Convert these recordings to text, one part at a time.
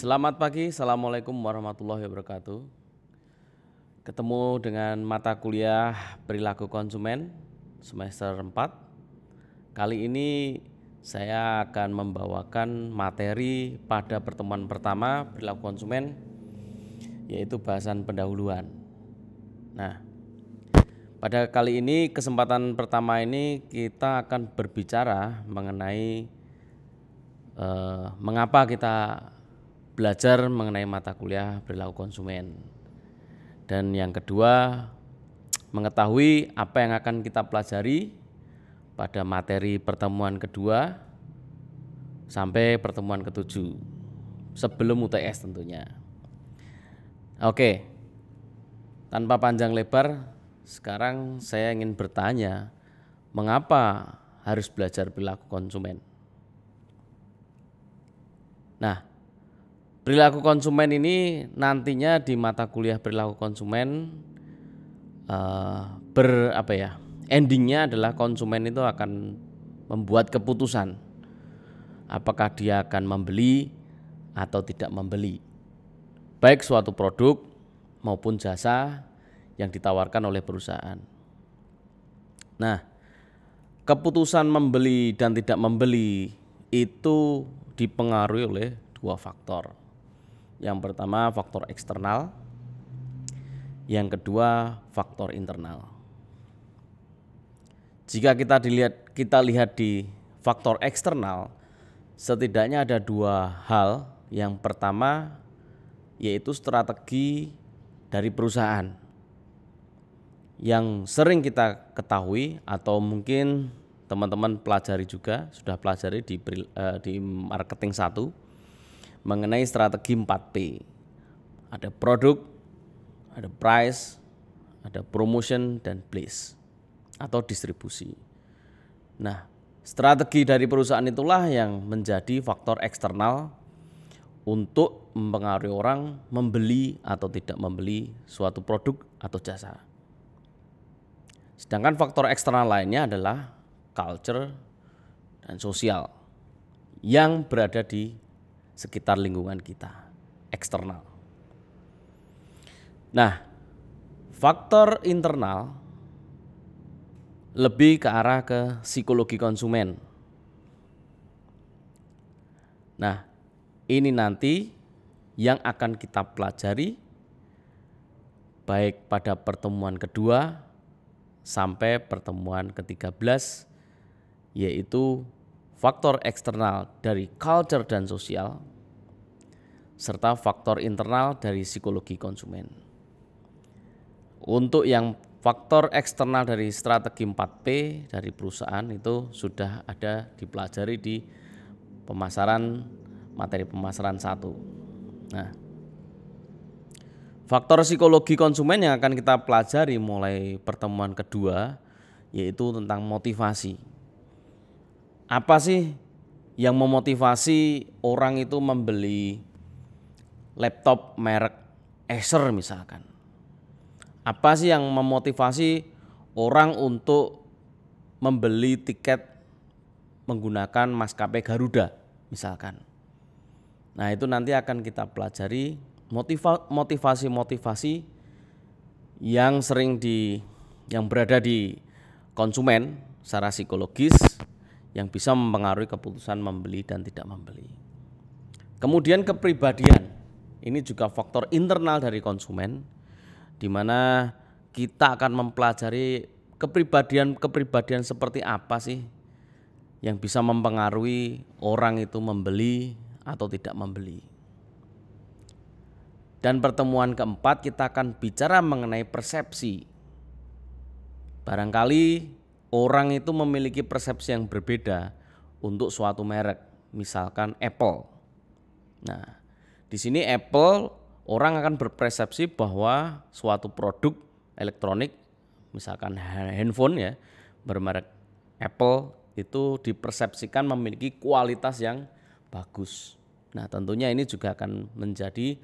Selamat pagi, Assalamualaikum warahmatullahi wabarakatuh Ketemu dengan mata kuliah perilaku konsumen semester 4 Kali ini saya akan membawakan materi pada pertemuan pertama perilaku konsumen Yaitu bahasan pendahuluan Nah, pada kali ini kesempatan pertama ini kita akan berbicara mengenai eh, mengapa kita belajar mengenai mata kuliah perilaku konsumen. Dan yang kedua, mengetahui apa yang akan kita pelajari pada materi pertemuan kedua sampai pertemuan ketujuh sebelum UTS tentunya. Oke. Tanpa panjang lebar, sekarang saya ingin bertanya, mengapa harus belajar perilaku konsumen? Nah, Perilaku konsumen ini nantinya di mata kuliah perilaku konsumen eh, ber apa ya? Endingnya adalah konsumen itu akan membuat keputusan apakah dia akan membeli atau tidak membeli baik suatu produk maupun jasa yang ditawarkan oleh perusahaan. Nah, keputusan membeli dan tidak membeli itu dipengaruhi oleh dua faktor. Yang pertama faktor eksternal, yang kedua faktor internal. Jika kita dilihat kita lihat di faktor eksternal, setidaknya ada dua hal. Yang pertama yaitu strategi dari perusahaan yang sering kita ketahui atau mungkin teman-teman pelajari juga sudah pelajari di eh, di marketing satu mengenai strategi 4P. Ada produk, ada price, ada promotion dan place atau distribusi. Nah, strategi dari perusahaan itulah yang menjadi faktor eksternal untuk mempengaruhi orang membeli atau tidak membeli suatu produk atau jasa. Sedangkan faktor eksternal lainnya adalah culture dan sosial yang berada di sekitar lingkungan kita, eksternal. Nah, faktor internal lebih ke arah ke psikologi konsumen. Nah, ini nanti yang akan kita pelajari baik pada pertemuan kedua sampai pertemuan ke-13 yaitu faktor eksternal dari culture dan sosial serta faktor internal dari psikologi konsumen. Untuk yang faktor eksternal dari strategi 4P dari perusahaan itu sudah ada dipelajari di pemasaran materi pemasaran 1. Nah, faktor psikologi konsumen yang akan kita pelajari mulai pertemuan kedua yaitu tentang motivasi. Apa sih yang memotivasi orang itu membeli laptop merek Acer misalkan. Apa sih yang memotivasi orang untuk membeli tiket menggunakan maskapai Garuda misalkan. Nah, itu nanti akan kita pelajari motivasi-motivasi yang sering di yang berada di konsumen secara psikologis yang bisa mempengaruhi keputusan membeli dan tidak membeli. Kemudian kepribadian. Ini juga faktor internal dari konsumen di mana kita akan mempelajari kepribadian-kepribadian seperti apa sih yang bisa mempengaruhi orang itu membeli atau tidak membeli. Dan pertemuan keempat kita akan bicara mengenai persepsi. Barangkali orang itu memiliki persepsi yang berbeda untuk suatu merek, misalkan Apple. Nah, di sini Apple orang akan berpersepsi bahwa suatu produk elektronik misalkan handphone ya bermerek Apple itu dipersepsikan memiliki kualitas yang bagus. Nah, tentunya ini juga akan menjadi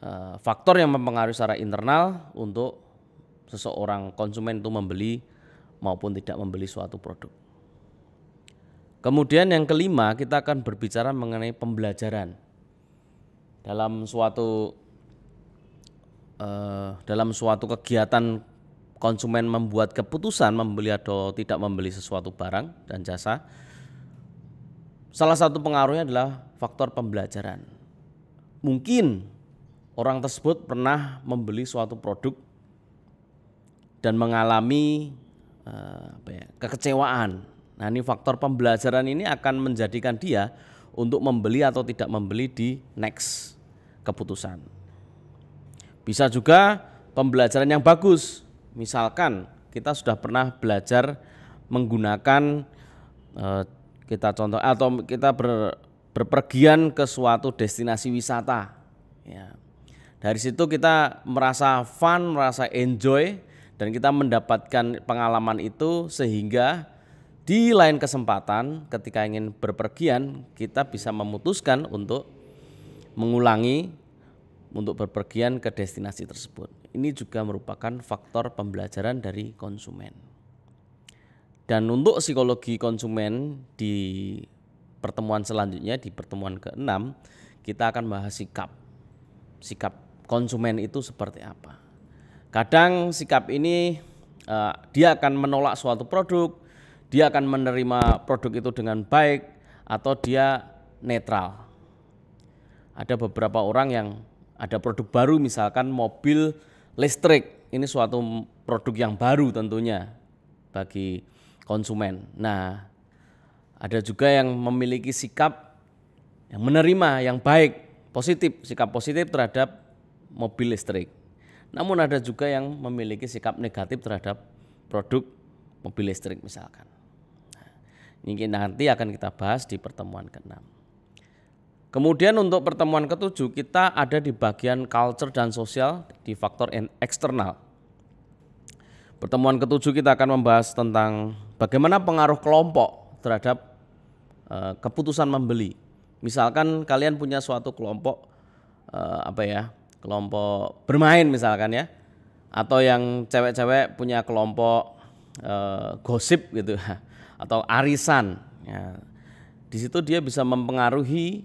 uh, faktor yang mempengaruhi secara internal untuk seseorang konsumen itu membeli maupun tidak membeli suatu produk. Kemudian yang kelima, kita akan berbicara mengenai pembelajaran dalam suatu uh, dalam suatu kegiatan konsumen membuat keputusan membeli atau tidak membeli sesuatu barang dan jasa salah satu pengaruhnya adalah faktor pembelajaran mungkin orang tersebut pernah membeli suatu produk dan mengalami uh, ya, kekecewaan nah ini faktor pembelajaran ini akan menjadikan dia untuk membeli atau tidak membeli di next keputusan. Bisa juga pembelajaran yang bagus. Misalkan kita sudah pernah belajar menggunakan eh, kita contoh atau kita ber, berpergian ke suatu destinasi wisata. Ya. Dari situ kita merasa fun, merasa enjoy dan kita mendapatkan pengalaman itu sehingga di lain kesempatan, ketika ingin berpergian, kita bisa memutuskan untuk mengulangi untuk berpergian ke destinasi tersebut. Ini juga merupakan faktor pembelajaran dari konsumen. Dan untuk psikologi konsumen di pertemuan selanjutnya di pertemuan ke-6 kita akan bahas sikap. Sikap konsumen itu seperti apa? Kadang sikap ini eh, dia akan menolak suatu produk, dia akan menerima produk itu dengan baik atau dia netral. Ada beberapa orang yang ada produk baru misalkan mobil listrik. Ini suatu produk yang baru tentunya bagi konsumen. Nah, ada juga yang memiliki sikap yang menerima yang baik, positif, sikap positif terhadap mobil listrik. Namun ada juga yang memiliki sikap negatif terhadap produk mobil listrik misalkan. Ini nanti akan kita bahas di pertemuan ke-6. Kemudian untuk pertemuan ke-7 kita ada di bagian culture dan sosial di faktor eksternal. Pertemuan ke-7 kita akan membahas tentang bagaimana pengaruh kelompok terhadap eh, keputusan membeli. Misalkan kalian punya suatu kelompok eh, apa ya? Kelompok bermain misalkan ya. Atau yang cewek-cewek punya kelompok eh, gosip gitu. atau arisan. Ya. Di situ dia bisa mempengaruhi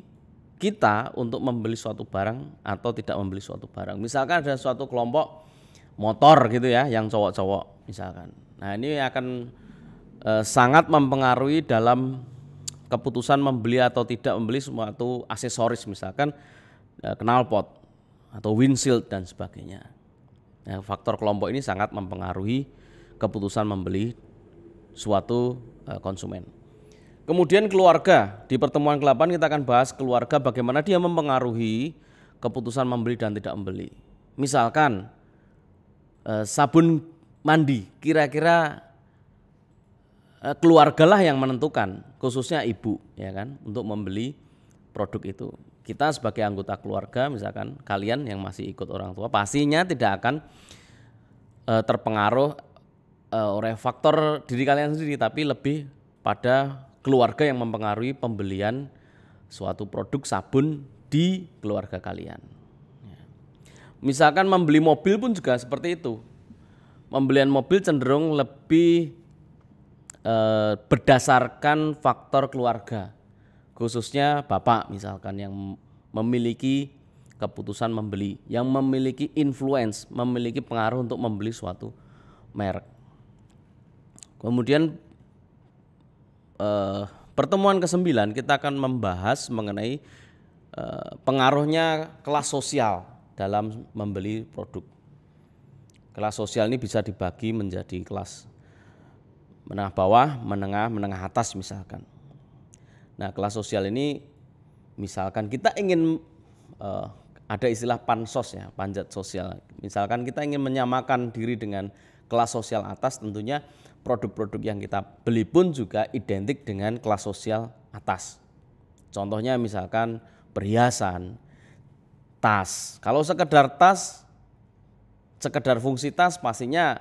kita untuk membeli suatu barang atau tidak membeli suatu barang. Misalkan ada suatu kelompok motor gitu ya, yang cowok-cowok misalkan. Nah ini akan e, sangat mempengaruhi dalam keputusan membeli atau tidak membeli suatu aksesoris misalkan e, knalpot atau windshield dan sebagainya. Nah, faktor kelompok ini sangat mempengaruhi keputusan membeli suatu eh, konsumen. Kemudian keluarga, di pertemuan ke-8 kita akan bahas keluarga bagaimana dia mempengaruhi keputusan membeli dan tidak membeli. Misalkan eh, sabun mandi, kira-kira eh, keluargalah yang menentukan, khususnya ibu ya kan, untuk membeli produk itu. Kita sebagai anggota keluarga misalkan kalian yang masih ikut orang tua pastinya tidak akan terpengaruh uh, oleh faktor diri kalian sendiri tapi lebih pada keluarga yang mempengaruhi pembelian suatu produk sabun di keluarga kalian. Ya. Misalkan membeli mobil pun juga seperti itu. Pembelian mobil cenderung lebih e, berdasarkan faktor keluarga, khususnya bapak misalkan yang memiliki keputusan membeli, yang memiliki influence, memiliki pengaruh untuk membeli suatu merek. Kemudian eh, pertemuan ke-9 kita akan membahas mengenai eh, pengaruhnya kelas sosial dalam membeli produk. Kelas sosial ini bisa dibagi menjadi kelas menengah bawah, menengah, menengah atas misalkan. Nah, kelas sosial ini misalkan kita ingin eh, ada istilah pansos ya, panjat sosial. Misalkan kita ingin menyamakan diri dengan kelas sosial atas tentunya produk-produk yang kita beli pun juga identik dengan kelas sosial atas. Contohnya misalkan perhiasan, tas. Kalau sekedar tas, sekedar fungsi tas pastinya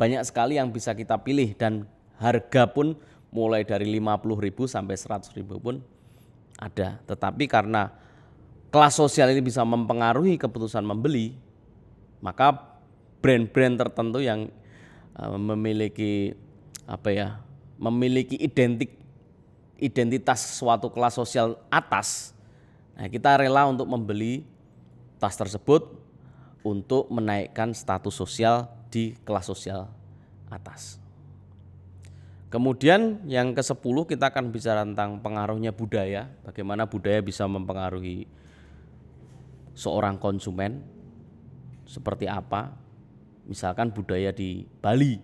banyak sekali yang bisa kita pilih dan harga pun mulai dari 50.000 sampai 100.000 pun ada. Tetapi karena kelas sosial ini bisa mempengaruhi keputusan membeli, maka brand-brand tertentu yang Eh, memiliki apa ya memiliki identik identitas suatu kelas sosial atas nah kita rela untuk membeli tas tersebut untuk menaikkan status sosial di kelas sosial atas Kemudian yang ke-10 kita akan bicara tentang pengaruhnya budaya, bagaimana budaya bisa mempengaruhi seorang konsumen seperti apa misalkan budaya di Bali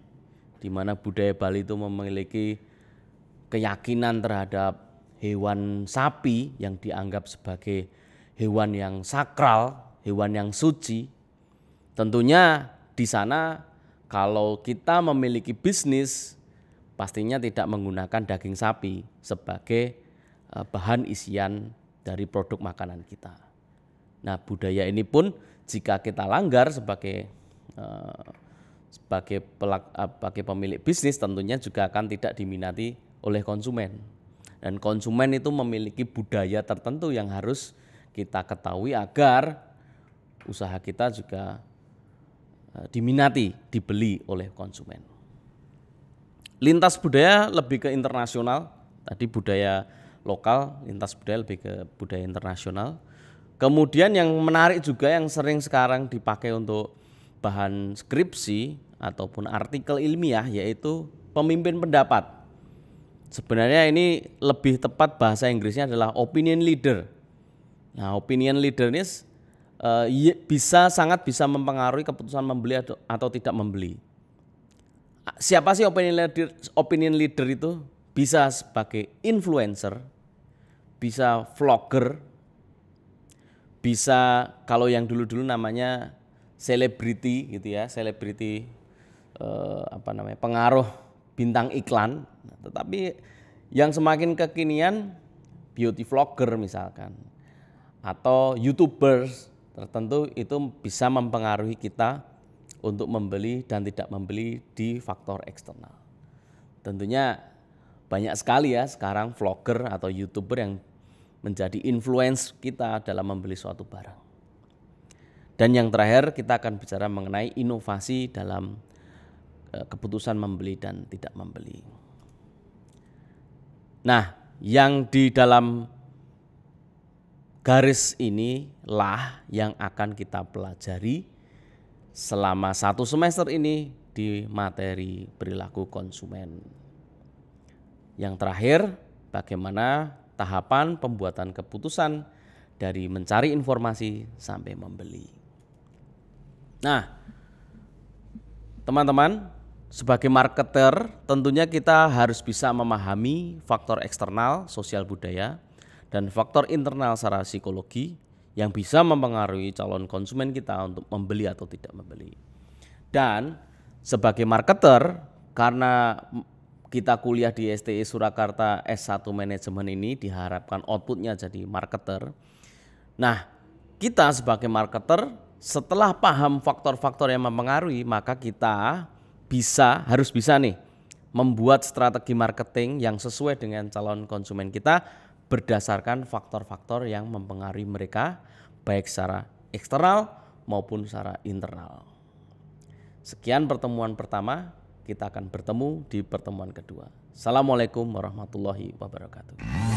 di mana budaya Bali itu memiliki keyakinan terhadap hewan sapi yang dianggap sebagai hewan yang sakral, hewan yang suci. Tentunya di sana kalau kita memiliki bisnis pastinya tidak menggunakan daging sapi sebagai eh, bahan isian dari produk makanan kita. Nah, budaya ini pun jika kita langgar sebagai Eh, sebagai pelak, eh, sebagai pemilik bisnis tentunya juga akan tidak diminati oleh konsumen. Dan konsumen itu memiliki budaya tertentu yang harus kita ketahui agar usaha kita juga eh, diminati, dibeli oleh konsumen. Lintas budaya lebih ke internasional. Tadi budaya lokal, lintas budaya lebih ke budaya internasional. Kemudian yang menarik juga yang sering sekarang dipakai untuk bahan skripsi ataupun artikel ilmiah yaitu pemimpin pendapat. Sebenarnya ini lebih tepat bahasa Inggrisnya adalah opinion leader. Nah, opinion leader ini eh, bisa sangat bisa mempengaruhi keputusan membeli atau tidak membeli. Siapa sih opinion leader? Opinion leader itu bisa sebagai influencer, bisa vlogger, bisa kalau yang dulu-dulu namanya selebriti gitu ya, selebriti eh, apa namanya pengaruh bintang iklan. Nah, tetapi yang semakin kekinian beauty vlogger misalkan atau youtubers tertentu itu bisa mempengaruhi kita untuk membeli dan tidak membeli di faktor eksternal. Tentunya banyak sekali ya sekarang vlogger atau youtuber yang menjadi influence kita dalam membeli suatu barang. Dan yang terakhir kita akan bicara mengenai inovasi dalam eh, keputusan membeli dan tidak membeli. Nah, yang di dalam garis ini lah yang akan kita pelajari selama satu semester ini di materi perilaku konsumen. Yang terakhir, bagaimana tahapan pembuatan keputusan dari mencari informasi sampai membeli. Nah, teman-teman, sebagai marketer tentunya kita harus bisa memahami faktor eksternal sosial budaya dan faktor internal secara psikologi yang bisa mempengaruhi calon konsumen kita untuk membeli atau tidak membeli. Dan sebagai marketer karena kita kuliah di STI Surakarta S1 manajemen ini diharapkan outputnya jadi marketer. Nah, kita sebagai marketer setelah paham faktor-faktor yang mempengaruhi, maka kita bisa harus bisa nih membuat strategi marketing yang sesuai dengan calon konsumen kita berdasarkan faktor-faktor yang mempengaruhi mereka baik secara eksternal maupun secara internal. Sekian pertemuan pertama, kita akan bertemu di pertemuan kedua. Assalamualaikum warahmatullahi wabarakatuh.